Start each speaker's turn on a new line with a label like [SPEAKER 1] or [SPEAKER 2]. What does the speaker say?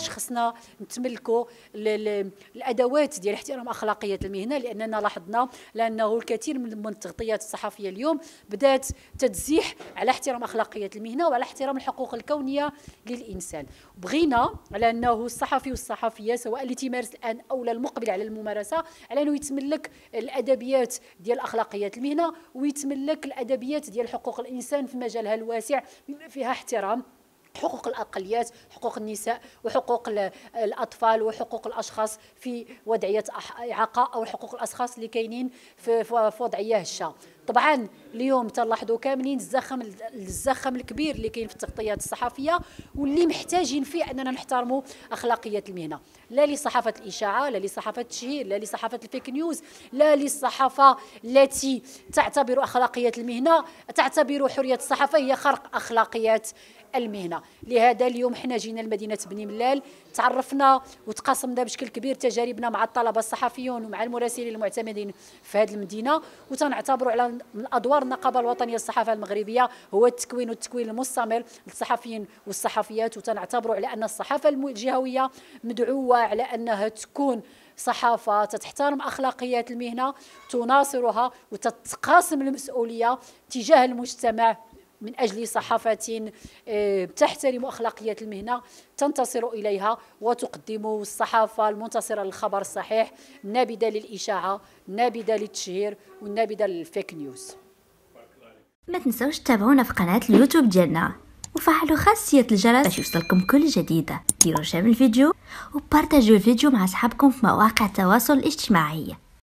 [SPEAKER 1] علاش خصنا نتملكوا الادوات ديال احترام اخلاقيه المهنه لاننا لاحظنا لانه الكثير من التغطيات الصحفيه اليوم بدات تتزيح على احترام اخلاقيه المهنه وعلى احترام الحقوق الكونيه للانسان بغينا على انه الصحفي والصحفيه سواء اللي تيمارس الان او المقبل على الممارسه على انه يتملك الادبيات ديال اخلاقيه المهنه ويتملك الادبيات ديال حقوق الانسان في مجالها الواسع فيها احترام حقوق الأقليات حقوق النساء وحقوق الأطفال وحقوق الأشخاص في وضعية إعاقة أو حقوق الأشخاص اللي كاينين في وضعية هشة طبعا اليوم تلاحظوا كاملين الزخم الزخم الكبير اللي كاين في التغطيات الصحفيه واللي محتاجين فيه اننا نحترموا اخلاقيه المهنه لا لصحافه الاشاعه لا لصحافه التشهير لا لصحافه الفيك نيوز لا للصحافه التي تعتبر اخلاقيه المهنه تعتبر حريه الصحافه هي خرق اخلاقيات المهنه لهذا اليوم حنا جينا لمدينه بني ملال تعرفنا وتقاسمنا بشكل كبير تجاربنا مع الطلبه الصحفيون ومع المراسلين المعتمدين في هذه المدينه وتنعتبروا على من أدوار النقابة الوطنية للصحافة المغربية هو التكوين والتكوين المستمر للصحفيين والصحفيات وتنعتبروا على أن الصحافة الجهوية مدعوة على أنها تكون صحافة تحترم أخلاقيات المهنة تناصرها وتتقاسم المسؤولية تجاه المجتمع من أجل صحافة آه، تحترم أخلاقيات المهنة تنتصر إليها وتقدم الصحافة المنتصرة للخبر الصحيح نابده للإشاعة نابده للتشهير والنابذة للفيك نيوز
[SPEAKER 2] ما تنسوش تتابعونا في قناة اليوتيوب ديالنا وفعلوا خاصية الجرس باش يوصلكم كل جديد ديروا شير الفيديو وبارتاجوا الفيديو مع أصحابكم في مواقع التواصل الاجتماعي